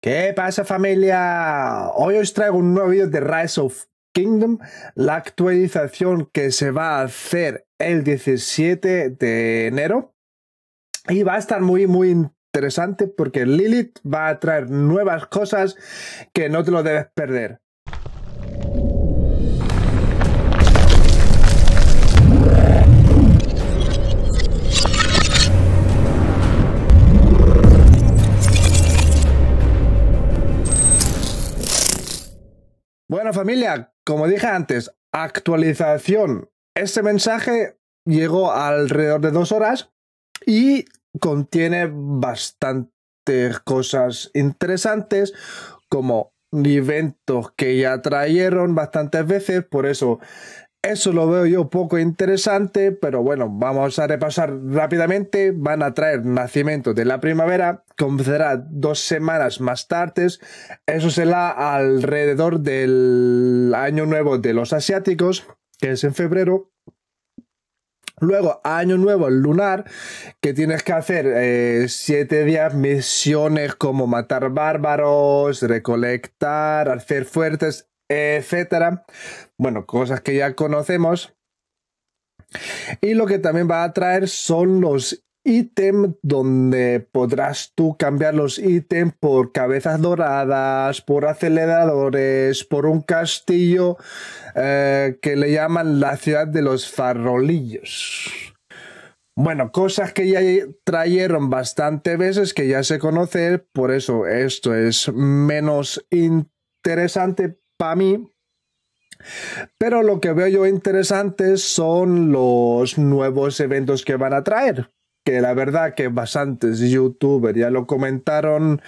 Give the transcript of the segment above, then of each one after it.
¿Qué pasa familia? Hoy os traigo un nuevo vídeo de Rise of Kingdom, la actualización que se va a hacer el 17 de enero y va a estar muy muy interesante porque Lilith va a traer nuevas cosas que no te lo debes perder. Bueno familia, como dije antes, actualización. Este mensaje llegó alrededor de dos horas y contiene bastantes cosas interesantes como eventos que ya trayeron bastantes veces, por eso eso lo veo yo poco interesante, pero bueno, vamos a repasar rápidamente. Van a traer Nacimiento de la Primavera, comenzará dos semanas más tarde. Eso será alrededor del Año Nuevo de los Asiáticos, que es en febrero. Luego, Año Nuevo Lunar, que tienes que hacer eh, siete días misiones como matar bárbaros, recolectar, hacer fuertes, etcétera. Bueno, cosas que ya conocemos. Y lo que también va a traer son los ítems donde podrás tú cambiar los ítems por cabezas doradas, por aceleradores, por un castillo eh, que le llaman la ciudad de los farolillos. Bueno, cosas que ya trayeron bastante veces, que ya se conocen por eso esto es menos interesante, para mí. Pero lo que veo yo interesante son los nuevos eventos que van a traer. Que la verdad que bastantes youtubers ya lo comentaron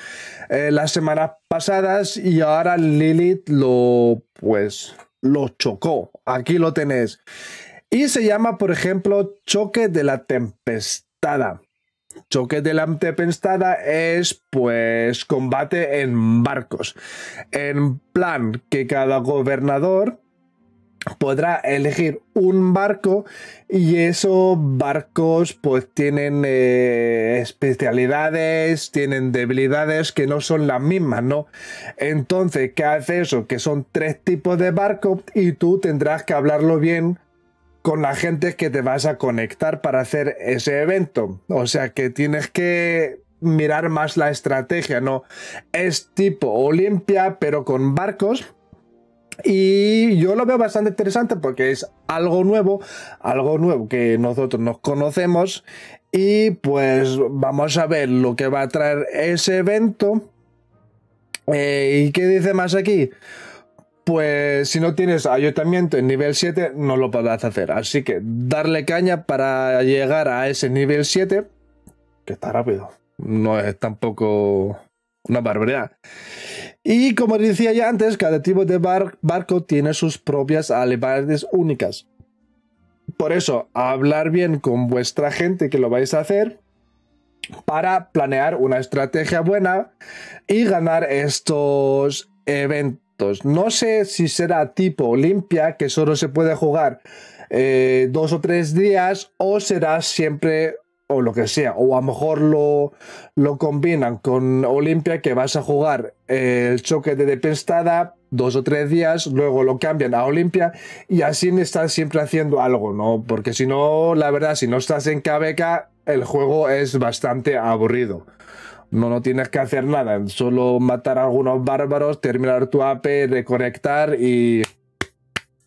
eh, las semanas pasadas y ahora Lilith lo pues lo chocó. Aquí lo tenés. Y se llama, por ejemplo, Choque de la Tempestada choque de la es pues combate en barcos. En plan que cada gobernador podrá elegir un barco y esos barcos pues tienen eh, especialidades, tienen debilidades que no son las mismas, ¿no? Entonces, ¿qué hace eso? Que son tres tipos de barcos y tú tendrás que hablarlo bien con la gente que te vas a conectar para hacer ese evento. O sea que tienes que mirar más la estrategia, ¿no? Es tipo Olimpia, pero con barcos. Y yo lo veo bastante interesante porque es algo nuevo, algo nuevo que nosotros nos conocemos. Y pues vamos a ver lo que va a traer ese evento. Eh, ¿Y qué dice más aquí? pues si no tienes ayuntamiento en nivel 7, no lo podrás hacer. Así que darle caña para llegar a ese nivel 7, que está rápido. No es tampoco una barbaridad. Y como decía ya antes, cada tipo de barco tiene sus propias alevades únicas. Por eso, hablar bien con vuestra gente que lo vais a hacer para planear una estrategia buena y ganar estos eventos no sé si será tipo Olimpia, que solo se puede jugar eh, dos o tres días, o será siempre o lo que sea, o a lo mejor lo, lo combinan con Olimpia, que vas a jugar eh, el choque de Depestada dos o tres días, luego lo cambian a Olimpia y así están siempre haciendo algo, ¿no? Porque si no, la verdad, si no estás en KBK, el juego es bastante aburrido. No, no tienes que hacer nada, solo matar a algunos bárbaros, terminar tu AP, reconectar y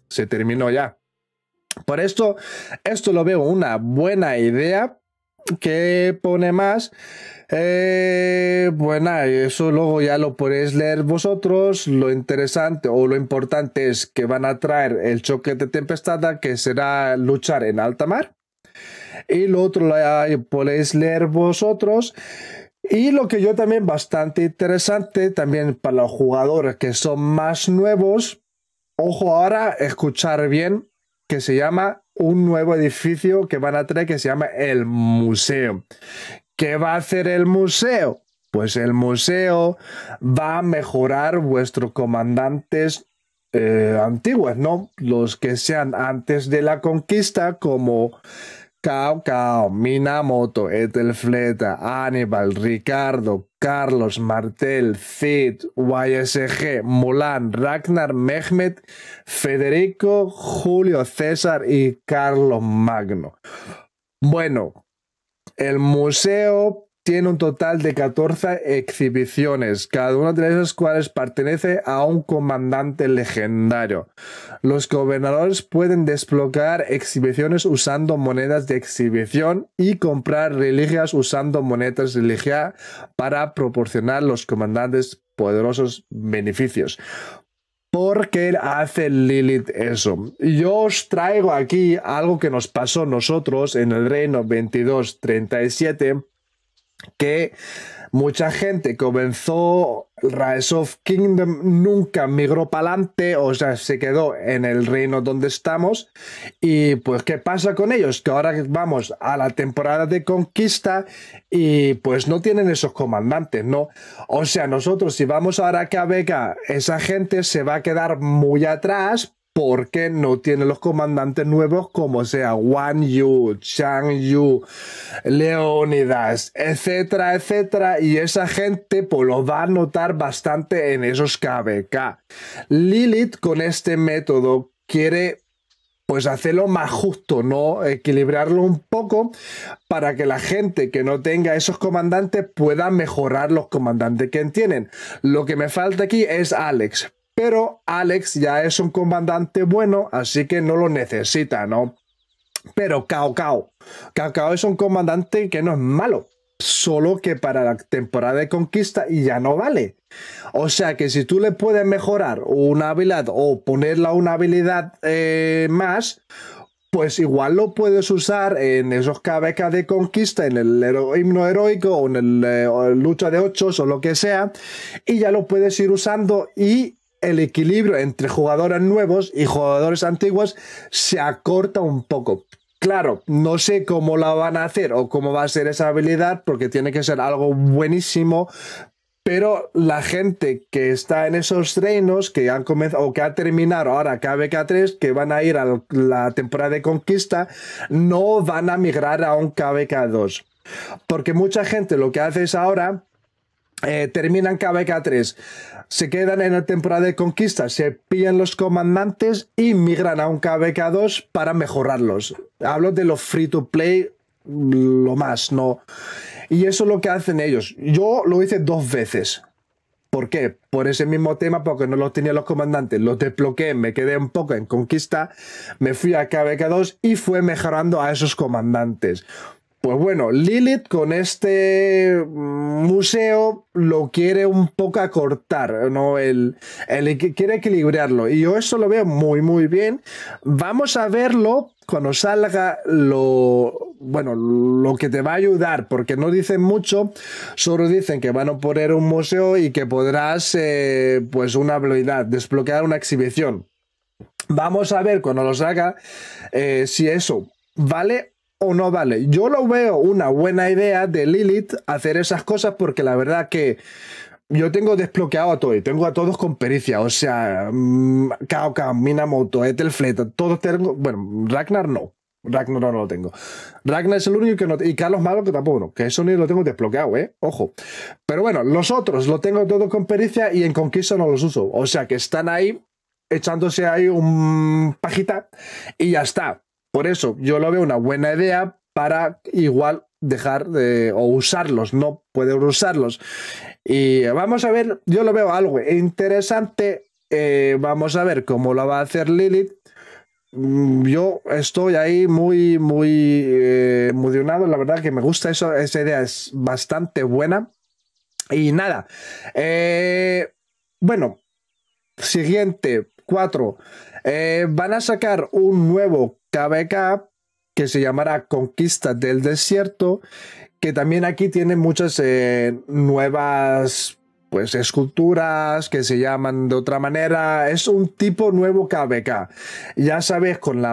se terminó ya. Por esto, esto lo veo una buena idea. que pone más? Eh, buena bueno, eso luego ya lo podéis leer vosotros. Lo interesante o lo importante es que van a traer el choque de tempestad que será luchar en alta mar. Y lo otro lo podéis leer vosotros. Y lo que yo también bastante interesante, también para los jugadores que son más nuevos, ojo ahora, escuchar bien, que se llama un nuevo edificio que van a traer que se llama el museo. ¿Qué va a hacer el museo? Pues el museo va a mejorar vuestros comandantes eh, antiguos, ¿no? Los que sean antes de la conquista, como Cao Cao, Minamoto, Etelfleta, Aníbal, Ricardo, Carlos, Martel, Fit, YSG, Mulan, Ragnar, Mehmet, Federico, Julio César y Carlos Magno. Bueno, el museo tiene un total de 14 exhibiciones, cada una de las cuales pertenece a un comandante legendario. Los gobernadores pueden desbloquear exhibiciones usando monedas de exhibición y comprar religias usando monedas de religia para proporcionar los comandantes poderosos beneficios. ¿Por qué hace Lilith eso? Yo os traigo aquí algo que nos pasó nosotros en el reino 2237 que mucha gente comenzó Rise of Kingdom, nunca migró para adelante, o sea, se quedó en el reino donde estamos. Y pues, ¿qué pasa con ellos? Que ahora vamos a la temporada de conquista y pues no tienen esos comandantes, ¿no? O sea, nosotros si vamos ahora a Beca, esa gente se va a quedar muy atrás porque no tiene los comandantes nuevos como sea Wan Yu, Chang Yu, Leonidas, etcétera, etcétera. Y esa gente pues, lo va a notar bastante en esos KBK. Lilith con este método quiere pues hacerlo más justo, ¿no? Equilibrarlo un poco para que la gente que no tenga esos comandantes pueda mejorar los comandantes que tienen. Lo que me falta aquí es Alex, pero Alex ya es un comandante bueno, así que no lo necesita, ¿no? Pero Cao Cao. Cao Cao es un comandante que no es malo, solo que para la temporada de conquista y ya no vale. O sea que si tú le puedes mejorar una habilidad o ponerla una habilidad eh, más, pues igual lo puedes usar en esos KBK de conquista, en el hero himno heroico o en el eh, lucha de ochos o lo que sea, y ya lo puedes ir usando y el equilibrio entre jugadores nuevos y jugadores antiguos se acorta un poco. Claro, no sé cómo la van a hacer o cómo va a ser esa habilidad, porque tiene que ser algo buenísimo. Pero la gente que está en esos reinos, que han comenzado o que ha terminado ahora KBK3, que van a ir a la temporada de conquista, no van a migrar a un KBK2. Porque mucha gente lo que hace es ahora eh, terminan KBK 3, se quedan en la temporada de conquista, se pillan los comandantes y migran a un KBK2 para mejorarlos. Hablo de los free to play, lo más, ¿no? Y eso es lo que hacen ellos. Yo lo hice dos veces. ¿Por qué? Por ese mismo tema, porque no los tenía los comandantes, los desbloqueé, me quedé un poco en conquista, me fui a KBK2 y fue mejorando a esos comandantes. Pues bueno, Lilith con este museo lo quiere un poco acortar, ¿no? El, el, quiere equilibrarlo. Y yo eso lo veo muy, muy bien. Vamos a verlo cuando salga lo, bueno, lo que te va a ayudar, porque no dicen mucho, solo dicen que van a poner un museo y que podrás, eh, pues, una habilidad, desbloquear una exhibición. Vamos a ver cuando lo salga eh, si eso vale o no vale. Yo lo veo una buena idea de Lilith hacer esas cosas porque la verdad que yo tengo desbloqueado a todos, tengo a todos con pericia, o sea, mm, Kaoka, Minamoto, Fleta, todos tengo, bueno, Ragnar no, Ragnar no, lo tengo. Ragnar es el único que no. Y Carlos Malo, que tampoco, no, que eso ni lo tengo desbloqueado, ¿eh? Ojo. Pero bueno, los otros lo tengo todo con pericia y en conquista no los uso. O sea que están ahí echándose ahí un pajita y ya está. Por eso yo lo veo una buena idea para igual dejar de, usarlos, no poder usarlos. Y vamos a ver, yo lo veo algo interesante. Eh, vamos a ver cómo lo va a hacer Lilith. Mm, yo estoy ahí muy, muy eh, La verdad que me gusta eso, esa idea es bastante buena. Y nada, eh, bueno, siguiente, cuatro. Eh, van a sacar un nuevo KBK, que se llamará Conquista del Desierto, que también aquí tiene muchas eh, nuevas pues esculturas que se llaman de otra manera. Es un tipo nuevo KBK. Ya sabes, con la.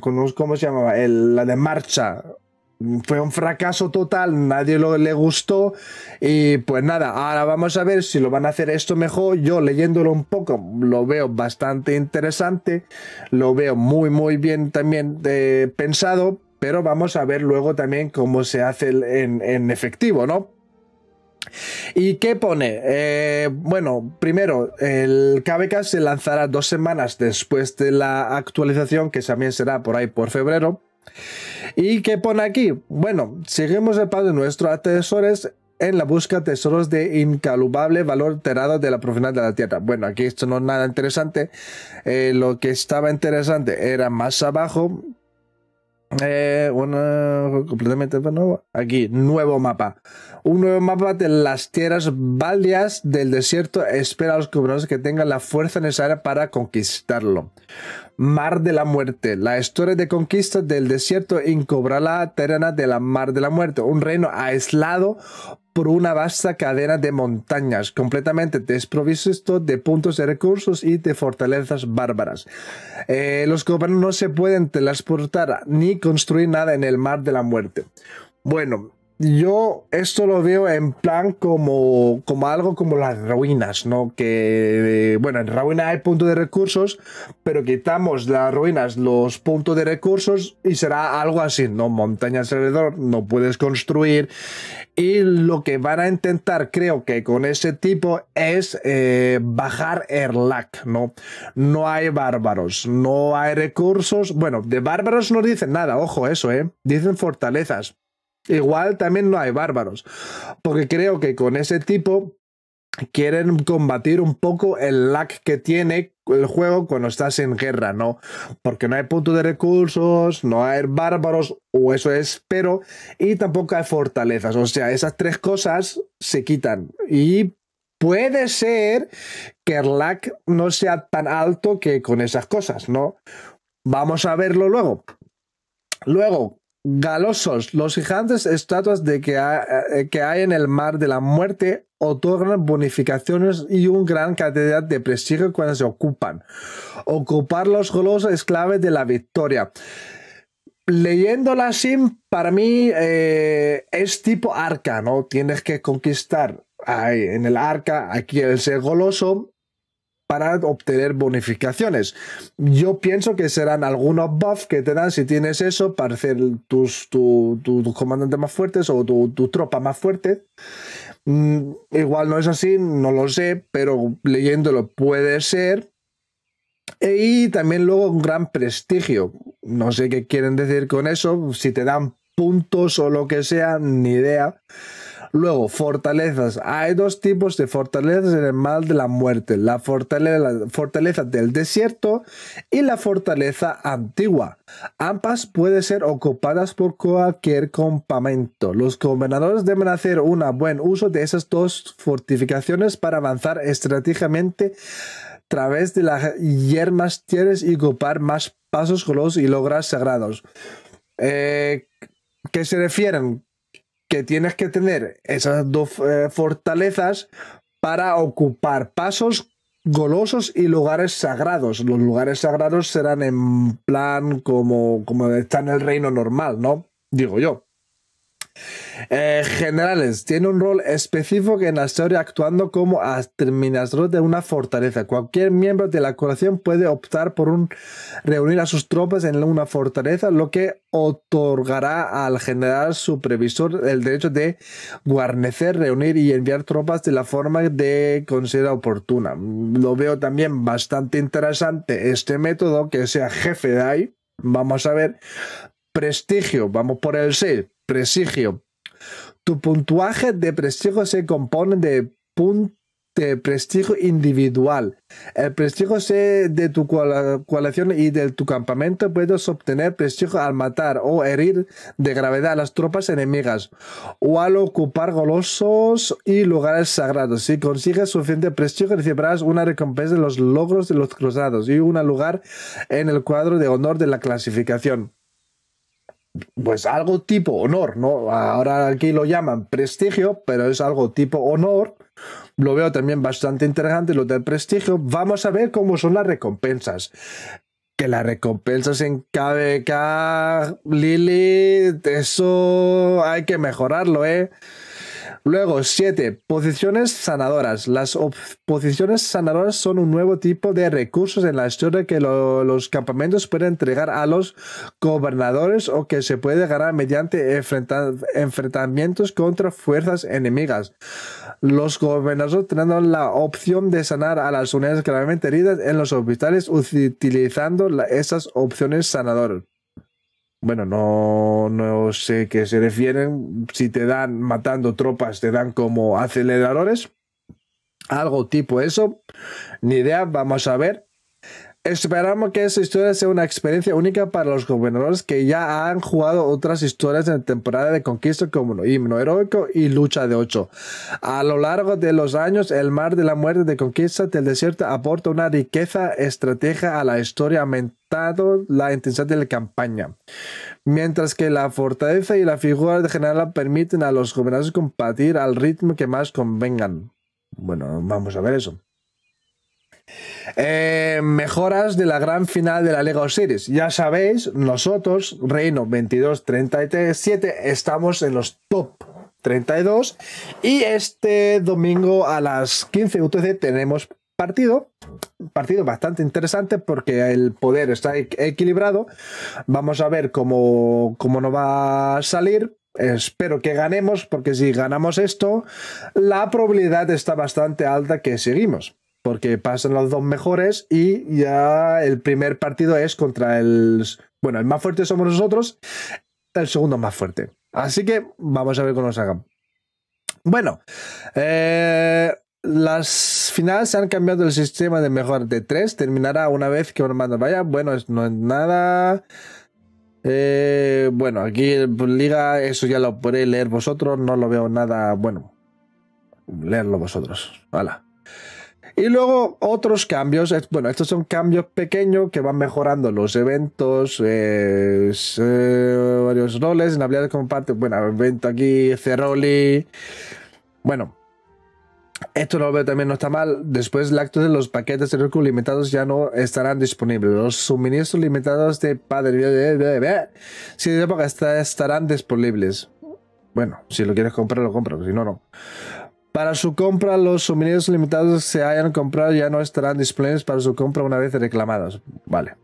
¿Cómo se llamaba? la de marcha fue un fracaso total, nadie lo, le gustó y pues nada, ahora vamos a ver si lo van a hacer esto mejor. Yo leyéndolo un poco lo veo bastante interesante, lo veo muy muy bien también eh, pensado, pero vamos a ver luego también cómo se hace en, efectivo, ¿no? ¿Y qué pone? Eh, bueno, primero, el KBK se lanzará dos semanas después de la actualización, que también será por ahí por febrero. ¿Y qué pone aquí? Bueno, seguimos el paso de nuestros tesores en la búsqueda de tesoros de incalubable valor terado de la profundidad de la tierra. Bueno, aquí esto no es nada interesante. Eh, lo que estaba interesante era más abajo, bueno, eh, completamente nuevo. Aquí, nuevo mapa. Un nuevo mapa de las tierras ...valias del desierto espera a los cobrados que tengan la fuerza necesaria para conquistarlo. Mar de la Muerte. La historia de conquista del desierto la terrena de la Mar de la Muerte, un reino aislado por una vasta cadena de montañas, completamente desprovisto de puntos de recursos y de fortalezas bárbaras. Eh, los gobiernos no se pueden transportar ni construir nada en el mar de la muerte. Bueno, yo esto lo veo en plan como, como algo como las ruinas, ¿no? Que, eh, bueno, en ruinas hay puntos de recursos, pero quitamos las ruinas los puntos de recursos y será algo así, ¿no? Montaña alrededor, no puedes construir. Y lo que van a intentar, creo que con ese tipo, es eh, bajar el lac, ¿no? No hay bárbaros, no hay recursos. Bueno, de bárbaros no dicen nada, ojo eso, ¿eh? Dicen fortalezas Igual también no hay bárbaros, porque creo que con ese tipo quieren combatir un poco el lag que tiene el juego cuando estás en guerra, ¿no? Porque no hay punto de recursos, no hay bárbaros, o eso es pero y tampoco hay fortalezas. O sea, esas tres cosas se quitan. Y puede ser que el lag no sea tan alto que con esas cosas, ¿no? Vamos a verlo luego. Luego, Galosos, los gigantes estatuas de que, eh, que hay en el mar de la muerte otorgan bonificaciones y una gran cantidad de prestigio cuando se ocupan. Ocupar los golosos es clave de la victoria. Leyéndola así, para mí eh, es tipo arca, ¿no? Tienes que conquistar en el arca, aquí el ser goloso, para obtener bonificaciones. Yo pienso que serán algunos buffs que te dan si tienes eso para hacer tus, comandantes más fuertes o tu, tropa más fuerte. Mm, igual no es así, no lo sé, pero leyéndolo puede ser. E, y también luego un gran prestigio. No sé qué quieren decir con eso, si te dan puntos o lo que sea, ni idea. Luego, fortalezas. Hay dos tipos de fortalezas en el mal de la muerte. La fortaleza, del desierto y la fortaleza antigua. Ambas pueden ser ocupadas por cualquier campamento. Los gobernadores deben hacer un buen uso de esas dos fortificaciones para avanzar estratégicamente a través de las yermas tierras y ocupar más pasos con los y logras sagrados. Eh, ¿Qué se refieren que tienes que tener esas dos eh, fortalezas para ocupar pasos golosos y lugares sagrados. Los lugares sagrados serán en plan como, como está en el reino normal, ¿no? Digo yo. Eh, generales, tiene un rol específico en la historia actuando como administrador de una fortaleza. Cualquier miembro de la coalición puede optar por un, reunir a sus tropas en una fortaleza, lo que otorgará al general supervisor el derecho de guarnecer, reunir y enviar tropas de la forma de considera oportuna. Lo veo también bastante interesante este método que sea jefe de ahí. Vamos a ver. Prestigio, vamos por el 6 prestigio. Tu puntuaje de prestigio se compone de de prestigio individual. El prestigio de tu coalición y de tu campamento puedes obtener prestigio al matar o herir de gravedad a las tropas enemigas o al ocupar golosos y lugares sagrados. Si consigues suficiente prestigio recibirás una recompensa de los logros de los cruzados y un lugar en el cuadro de honor de la clasificación pues algo tipo honor, ¿no? Ahora aquí lo llaman prestigio, pero es algo tipo honor. Lo veo también bastante interesante lo del prestigio. Vamos a ver cómo son las recompensas. Que las recompensas en KBK, Lili eso hay que mejorarlo, ¿eh? Luego, siete Posiciones sanadoras. Las posiciones sanadoras son un nuevo tipo de recursos en la historia que los campamentos pueden entregar a los gobernadores o que se puede ganar mediante enfrentamientos contra fuerzas enemigas. Los gobernadores tendrán la opción de sanar a las unidades gravemente heridas en los hospitales utilizando esas opciones sanadoras bueno, no, no sé qué se refieren, si te dan matando tropas, te dan como aceleradores, algo tipo eso, ni idea, vamos a ver. Esperamos que esta historia sea una experiencia única para los gobernadores que ya han jugado otras historias en temporada de conquista como Himno Heroico y Lucha de Ocho. A lo largo de los años, el mar de la muerte de conquista del desierto aporta una riqueza estratégica a la historia, aumentando la intensidad de la campaña. Mientras que la fortaleza y la figura de general permiten a los gobernadores compartir al ritmo que más convengan. Bueno, vamos a ver eso. Eh, mejoras de la gran final de la Lego Series. Ya sabéis, nosotros, Reino 2237, estamos en los top 32. Y este domingo a las 15 UTC tenemos partido. Partido bastante interesante porque el poder está equilibrado. Vamos a ver cómo, cómo nos va a salir. Espero que ganemos, porque si ganamos esto, la probabilidad está bastante alta que seguimos porque pasan los dos mejores y ya el primer partido es contra el... Bueno, el más fuerte somos nosotros, el segundo más fuerte. Así que vamos a ver cómo nos hagan. Bueno, eh, las finales se han cambiado el sistema de mejor de tres. Terminará una vez que manda. vaya. Bueno, no es nada. Eh, bueno, aquí en Liga, eso ya lo podéis leer vosotros. No lo veo nada. Bueno, leerlo vosotros. Hala. Y luego otros cambios, bueno, estos son cambios pequeños que van mejorando los eventos, eh, varios roles, en habilidades parte bueno, evento aquí, Ceroli, bueno, esto lo veo también no está mal. Después, el acto de los paquetes de recursos limitados ya no estarán disponibles. Los suministros limitados de padre si de época estarán disponibles. Bueno, si lo quieres comprar, lo compras. Si no, no. Para su compra, los suministros limitados se hayan comprado ya no estarán disponibles para su compra una vez reclamados. Vale.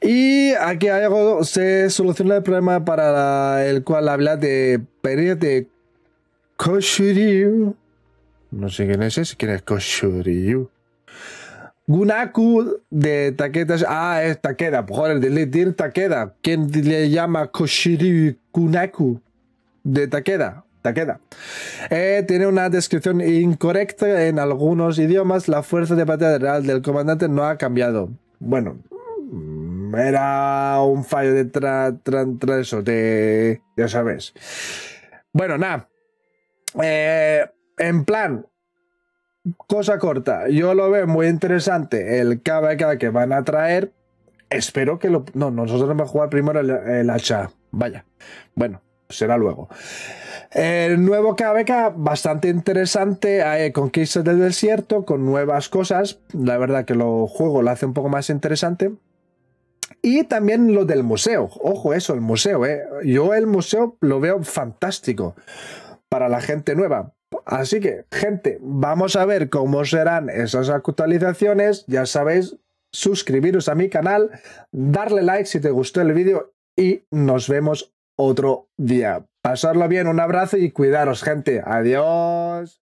Y aquí hay algo, se soluciona el problema para el cual habla de pérdida de Koshiryu... No sé quién es ese, quién es Koshiryu... Gunaku de Takeda. Ah, es Takeda, joder, de Dir Takeda. ¿Quién le llama Koshiryu Gunaku de Takeda? te queda. Eh, tiene una descripción incorrecta en algunos idiomas. La fuerza de batalla real del comandante no ha cambiado. Bueno, mm, era un fallo de tra, eso, de, ya sabes. Bueno, nada. Eh, en plan, cosa corta. Yo lo veo muy interesante el KBK que van a traer. Espero que lo. No, nosotros vamos a jugar primero el, el hacha. Vaya. Bueno, será luego. El nuevo KBK, bastante interesante, hay eh, Conquistas del Desierto, con nuevas cosas. La verdad que lo juego lo hace un poco más interesante. Y también lo del museo. Ojo, eso, el museo, eh. Yo el museo lo veo fantástico para la gente nueva. Así que, gente, vamos a ver cómo serán esas actualizaciones. Ya sabéis, suscribiros a mi canal, darle like si te gustó el vídeo y nos vemos otro día. Pasarlo bien, un abrazo y cuidaros, gente. Adiós.